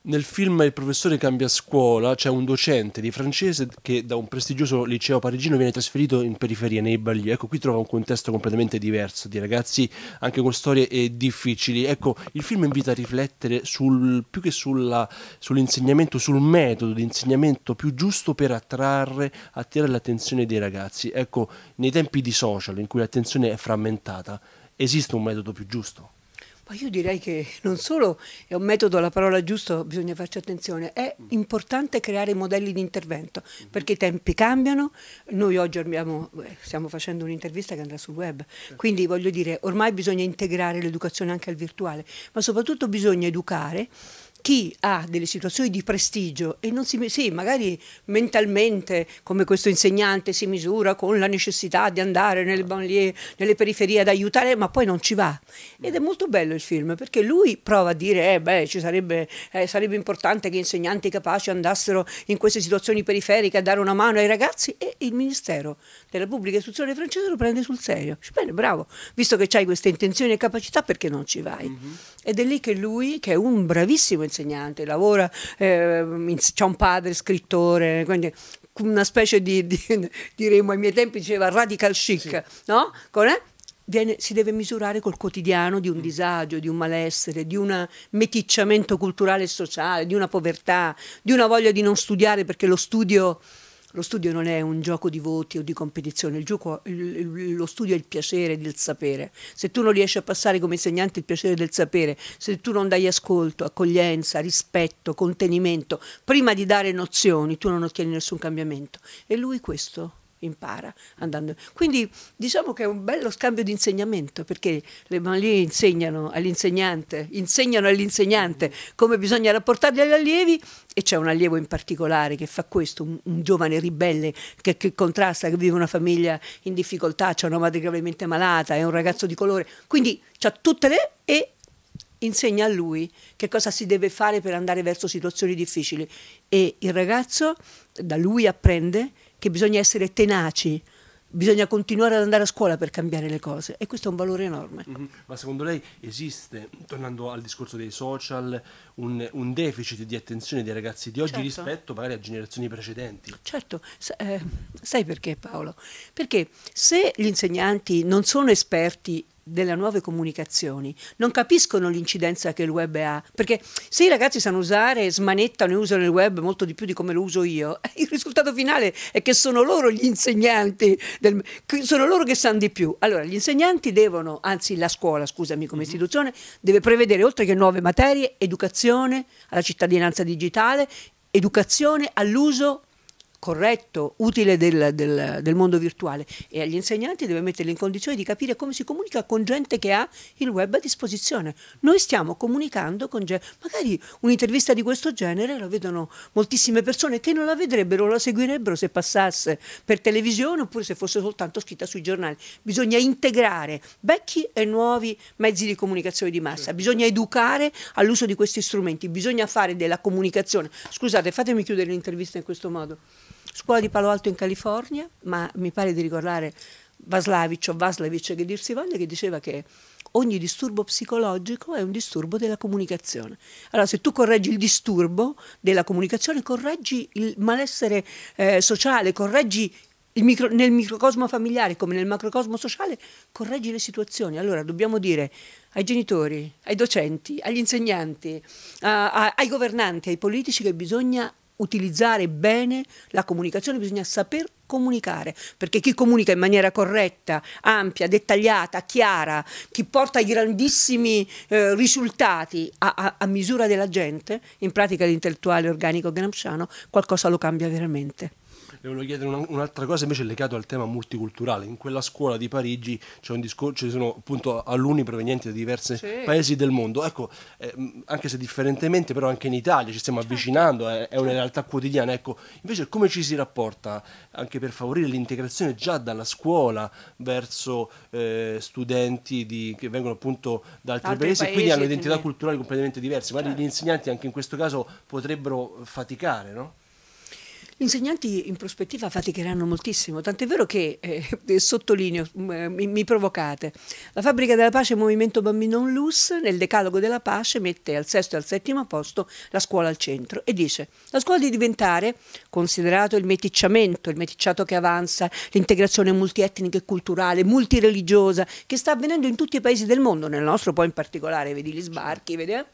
Nel film Il professore cambia scuola, c'è un docente di francese che da un prestigioso liceo parigino viene trasferito in periferia, nei Bagli. Ecco, qui trova un contesto completamente diverso di ragazzi, anche con storie eh, difficili. Ecco, il film invita a riflettere sul, più che sulla, sull'insegnamento, sul metodo di insegnamento più giusto per attrarre, attirare l'attenzione dei ragazzi. Ecco, nei tempi di social in cui l'attenzione è frammentata, esiste un metodo più giusto? Ma io direi che non solo è un metodo, la parola giusta, bisogna farci attenzione, è importante creare modelli di intervento mhm. perché i tempi cambiano, noi oggi abbiamo, eh, stiamo facendo un'intervista che andrà sul web, certo. quindi voglio dire ormai bisogna integrare l'educazione anche al virtuale, ma soprattutto bisogna educare chi ha delle situazioni di prestigio e non si, sì, magari mentalmente, come questo insegnante, si misura con la necessità di andare nelle banlieue, nelle periferie ad aiutare, ma poi non ci va. Ed è molto bello il film perché lui prova a dire, eh, beh, sarebbe, eh, sarebbe, importante che insegnanti capaci andassero in queste situazioni periferiche a dare una mano ai ragazzi e il Ministero della Pubblica Istruzione francese lo prende sul serio. Dice, bene, bravo, visto che hai queste intenzioni e capacità, perché non ci vai? Mm -hmm. Ed è lì che lui, che è un bravissimo insegnante, insegnante, lavora, eh, c'è un padre scrittore, quindi una specie di, di diremmo ai miei tempi diceva radical chic, sì. no? Con, eh? Viene, si deve misurare col quotidiano di un mm. disagio, di un malessere, di un meticciamento culturale e sociale, di una povertà, di una voglia di non studiare perché lo studio lo studio non è un gioco di voti o di competizione, gioco, il, lo studio è il piacere del sapere. Se tu non riesci a passare come insegnante il piacere del sapere, se tu non dai ascolto, accoglienza, rispetto, contenimento, prima di dare nozioni, tu non ottieni nessun cambiamento. E lui questo impara andando. Quindi diciamo che è un bello scambio di insegnamento perché le malie insegnano all'insegnante, insegnano all'insegnante come bisogna rapportarli agli allievi e c'è un allievo in particolare che fa questo, un, un giovane ribelle che, che, contrasta, che vive una famiglia in difficoltà, c'è una madre gravemente malata, è un ragazzo di colore, quindi ha tutte le... e insegna a lui che cosa si deve fare per andare verso situazioni difficili e il ragazzo da lui apprende che bisogna essere tenaci, bisogna continuare ad andare a scuola per cambiare le cose e questo è un valore enorme. Mm -hmm. Ma secondo lei esiste, tornando al discorso dei social, un, un deficit di attenzione dei ragazzi di oggi certo. rispetto magari a generazioni precedenti? Certo, S eh, sai perché Paolo? Perché se gli insegnanti non sono esperti delle nuove comunicazioni non capiscono l'incidenza che il web ha, perché se i ragazzi sanno usare, smanettano e usano il web molto di più di come lo uso io, il risultato finale è che sono loro gli insegnanti, del, sono loro che sanno di più. Allora, gli insegnanti devono, anzi la scuola, scusami come mhm. istituzione, deve prevedere oltre che nuove materie, educazione alla cittadinanza digitale, educazione all'uso corretto, utile del, del, del, mondo virtuale e agli insegnanti deve metterli in condizione di capire come si comunica con gente che ha il web a disposizione. Noi stiamo comunicando con gente, magari un'intervista di questo genere la vedono moltissime persone che non la vedrebbero, la seguirebbero se passasse per televisione oppure se fosse soltanto scritta sui giornali. Bisogna integrare vecchi e nuovi mezzi di comunicazione di massa, bisogna educare all'uso di questi strumenti, bisogna fare della comunicazione. Scusate, fatemi chiudere l'intervista in questo modo scuola di Palo Alto in California, ma mi pare di ricordare Vaslavic o Vaslavic che dir si voglia, che diceva che ogni disturbo psicologico è un disturbo della comunicazione. Allora, se tu correggi il disturbo della comunicazione, correggi il malessere eh, sociale, correggi micro, nel microcosmo familiare come nel macrocosmo sociale, correggi le situazioni. Allora, dobbiamo dire ai genitori, ai docenti, agli insegnanti, a, ai governanti, ai politici che bisogna utilizzare bene la comunicazione, bisogna saper comunicare, perché chi comunica in maniera corretta, ampia, dettagliata, chiara, chi porta grandissimi eh, risultati a, a, a, misura della gente, in pratica l'intellettuale organico gramsciano, qualcosa lo cambia veramente le volevo chiedere un'altra cosa invece legata al tema multiculturale. In quella scuola di Parigi discor- ci sono appunto alunni provenienti da diversi sì. paesi del mondo. Ecco, eh, anche se differentemente, però anche in Italia ci stiamo certo. avvicinando, è, è una certo. realtà quotidiana. Ecco, invece come ci si rapporta anche per favorire l'integrazione già dalla scuola verso eh, studenti di, che vengono appunto da altri, altri paesi, e quindi hanno identità culturali completamente diverse. Magari certo. gli insegnanti anche in questo caso potrebbero faticare, no? Gli insegnanti in prospettiva faticheranno moltissimo, tant'è vero che, eh, sottolineo, mm, eh, mi, mi, provocate, la Fabbrica della Pace Movimento Bambino Un Lus nel Decalogo della Pace mette al sesto e al settimo posto la scuola al centro e dice la scuola deve diventare, considerato il meticciamento, il meticciato che avanza, l'integrazione multietnica e culturale, multireligiosa, che sta avvenendo in tutti i paesi del mondo, nel nostro poi in particolare, vedi gli sbarchi, vedi... Eh?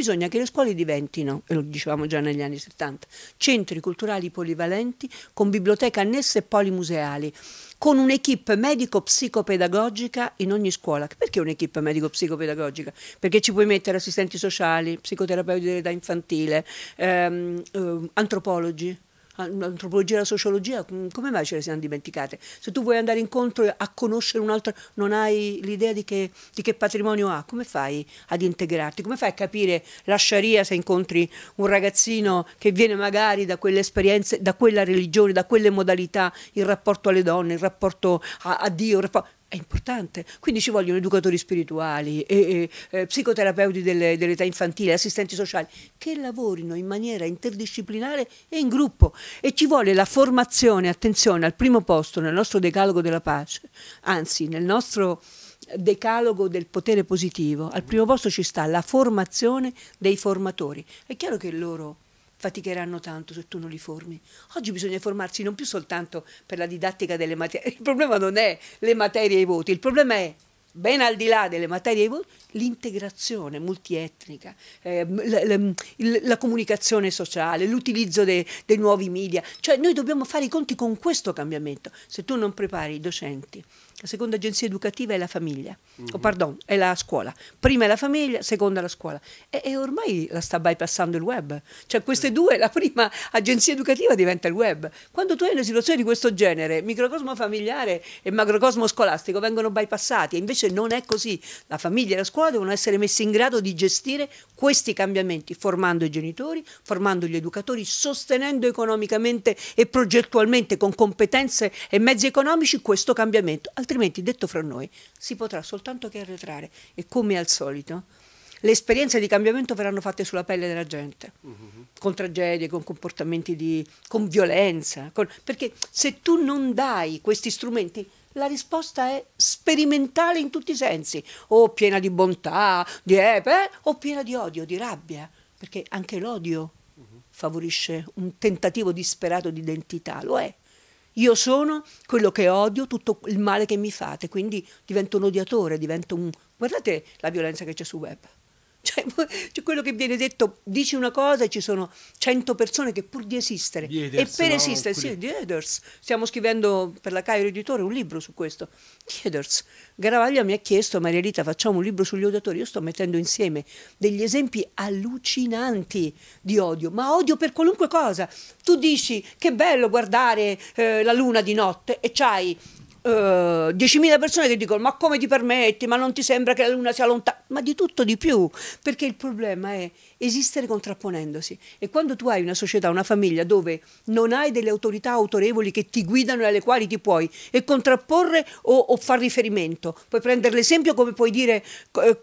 Bisogna che le scuole diventino, e lo dicevamo già negli anni 70, centri culturali polivalenti con biblioteche annesse e polimuseali con un'equipe medico-psicopedagogica in ogni scuola. Perché un'equipe medico-psicopedagogica? Perché ci puoi mettere assistenti sociali, psicoterapeuti dell'età infantile, ehm, eh, antropologi, l'antropologia e la sociologia, mm, come mai ce le siamo dimenticate? Se tu vuoi andare incontro a conoscere un altro, non hai l'idea di, di che, patrimonio ha, come fai ad integrarti? Come fai a capire la sharia se incontri un ragazzino che viene magari da quelle esperienze, da quella religione, da quelle modalità, il rapporto alle donne, il rapporto a, a Dio? Il rapporto è importante. Quindi ci vogliono educatori spirituali, e, e, e, eh, psicoterapeuti dell'età infantile, assistenti sociali, che lavorino in maniera interdisciplinare e in gruppo. E ci vuole la formazione, attenzione, al primo posto nel nostro decalogo della pace, anzi nel nostro decalogo del potere positivo, al primo posto ci sta la formazione dei formatori. È chiaro che loro faticheranno tanto se tu non li formi. Oggi bisogna formarsi non più soltanto per la didattica delle materie, il problema non è le materie e i voti, il problema è ben al di là delle materie l'integrazione multietnica, eh, la, la, la, comunicazione sociale, l'utilizzo dei, dei nuovi media. Cioè noi dobbiamo fare i conti con questo cambiamento. Se tu non prepari i docenti, la seconda agenzia educativa è la famiglia, mm -hmm. oh, pardon, è la scuola. Prima è la famiglia, seconda la scuola. E, e, ormai la sta bypassando il web. Cioè queste mm. due, la prima agenzia educativa diventa il web. Quando tu hai una situazione di questo genere, microcosmo familiare e macrocosmo scolastico vengono bypassati e invece Invece non è così. La famiglia e la scuola devono essere messe in grado di gestire questi cambiamenti, formando i genitori, formando gli educatori, sostenendo economicamente e progettualmente con competenze e mezzi economici questo cambiamento. Altrimenti, detto fra noi, si potrà soltanto che arretrare. E come al solito, le esperienze di cambiamento verranno fatte sulla pelle della gente, uh mm-hmm. -huh. con tragedie, con comportamenti di, con violenza, con, perché se tu non dai questi strumenti la risposta è sperimentale in tutti i sensi, o piena di bontà, di epe, eh, o piena di odio, di rabbia, perché anche l'odio favorisce un tentativo disperato di identità, lo è. Io sono quello che odio, tutto il male che mi fate, quindi divento un odiatore, divento un... Guardate la violenza che c'è sul web. Cioè, cioè, quello che viene detto, dici una cosa e ci sono 100 persone che pur di esistere Dieders, e per no? esistere, sì, Dieders, stiamo scrivendo per la Cairo Editore un libro su questo. Dieders, Garavaglia mi ha chiesto, Maria Rita, facciamo un libro sugli odiatori. Io sto mettendo insieme degli esempi allucinanti di odio, ma odio per qualunque cosa. Tu dici che bello guardare eh, la luna di notte e c'hai Uh, eh, 10.000 persone che dicono ma come ti permetti, ma non ti sembra che la luna sia lontana, ma di tutto di più, perché il problema è esistere contrapponendosi e quando tu hai una società, una famiglia dove non hai delle autorità autorevoli che ti guidano e alle quali ti puoi e contrapporre o, o far riferimento, puoi prendere l'esempio come puoi dire eh,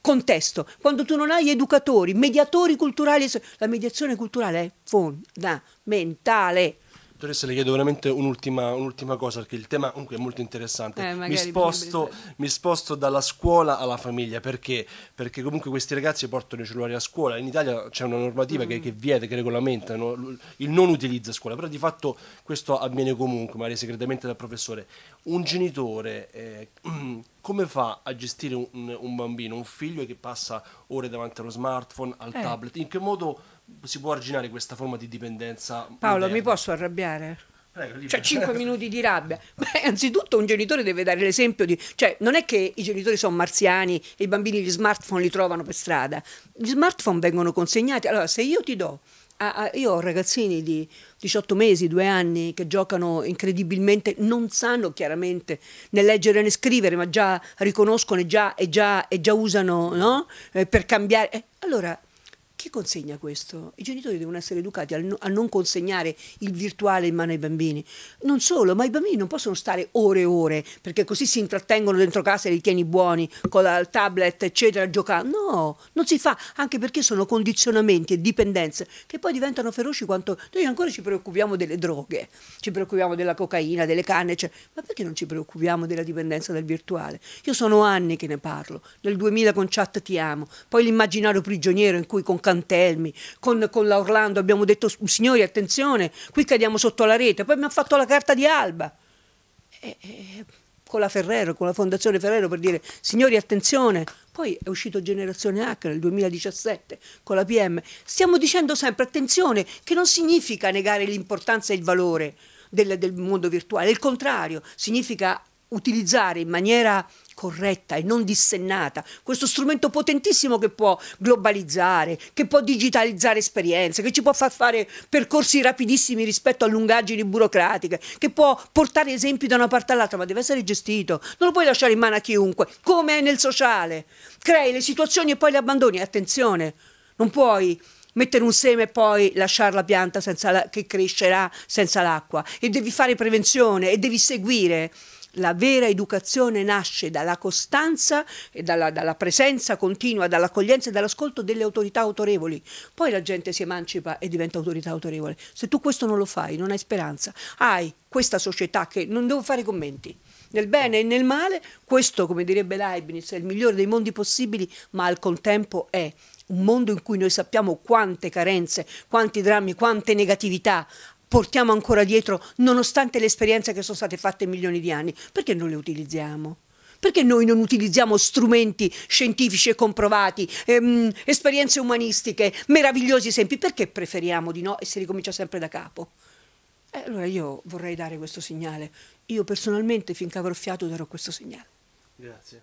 contesto, quando tu non hai educatori, mediatori culturali, la mediazione culturale è fondamentale. Dottoressa, le chiedo veramente un'ultima, un cosa, perché il tema comunque è molto interessante. Eh, mi, sposto, mi, sposto, dalla scuola alla famiglia, perché? perché? comunque questi ragazzi portano i cellulari a scuola. In Italia c'è una normativa mm. che, mm-hmm. che, vieta, che regolamenta no? il non utilizzo a scuola, però di fatto questo avviene comunque, magari segretamente dal professore. Un genitore eh, come fa a gestire un, un, bambino, un figlio che passa ore davanti allo smartphone, al eh. tablet? In che modo si può arginare questa forma di dipendenza. Paolo, moderna. mi posso arrabbiare? Prego, cioè 5 minuti di rabbia. Beh, anzitutto un genitore deve dare l'esempio di... Cioè non è che i genitori sono marziani e i bambini gli smartphone li trovano per strada. Gli smartphone vengono consegnati. Allora se io ti do... A, io ho ragazzini di 18 mesi, 2 anni che giocano incredibilmente, non sanno chiaramente né leggere né scrivere, ma già riconoscono e già, e già, e già usano no? eh, per cambiare. Eh, allora che consegna questo? I genitori devono essere educati a, no, a non consegnare il virtuale in mano ai bambini. Non solo, ma i bambini non possono stare ore e ore, perché così si intrattengono dentro casa e li tieni buoni, con la, il tablet, eccetera, a giocare. No, non si fa, anche perché sono condizionamenti e dipendenze che poi diventano feroci quanto noi ancora ci preoccupiamo delle droghe, ci preoccupiamo della cocaina, delle canne, eccetera. Ma perché non ci preoccupiamo della dipendenza dal virtuale? Io sono anni che ne parlo, nel 2000 con chat ti amo, poi l'immaginario prigioniero in cui con Cantelmi, con, con la Orlando, abbiamo detto signori attenzione, qui cadiamo sotto la rete, poi abbiamo fatto la carta di Alba. E, eh, e, eh, con la Ferrero, con la Fondazione Ferrero per dire signori attenzione, poi è uscito Generazione H nel 2017 con la PM, stiamo dicendo sempre attenzione che non significa negare l'importanza e il valore del, del mondo virtuale, il contrario, significa utilizzare in maniera corretta e non dissennata questo strumento potentissimo che può globalizzare, che può digitalizzare esperienze, che ci può far fare percorsi rapidissimi rispetto a lungaggini burocratiche, che può portare esempi da una parte all'altra, ma deve essere gestito, non lo puoi lasciare in mano a chiunque, come nel sociale. Crei le situazioni e poi le abbandoni, attenzione, non puoi mettere un seme e poi lasciare la pianta la che crescerà senza l'acqua e devi fare prevenzione e devi seguire la vera educazione nasce dalla costanza e dalla, dalla presenza continua, dall'accoglienza e dall'ascolto delle autorità autorevoli. Poi la gente si emancipa e diventa autorità autorevole. Se tu questo non lo fai, non hai speranza. Hai questa società che non devo fare commenti. Nel bene e nel male, questo, come direbbe Leibniz, è il migliore dei mondi possibili, ma al contempo è un mondo in cui noi sappiamo quante carenze, quanti drammi, quante negatività portiamo ancora dietro nonostante le esperienze che sono state fatte in milioni di anni? Perché non le utilizziamo? Perché noi non utilizziamo strumenti scientifici e comprovati, ehm, esperienze umanistiche, meravigliosi esempi? Perché preferiamo di no e si ricomincia sempre da capo? Eh, allora io vorrei dare questo segnale. Io personalmente, finché avrò fiato, darò questo segnale. Grazie.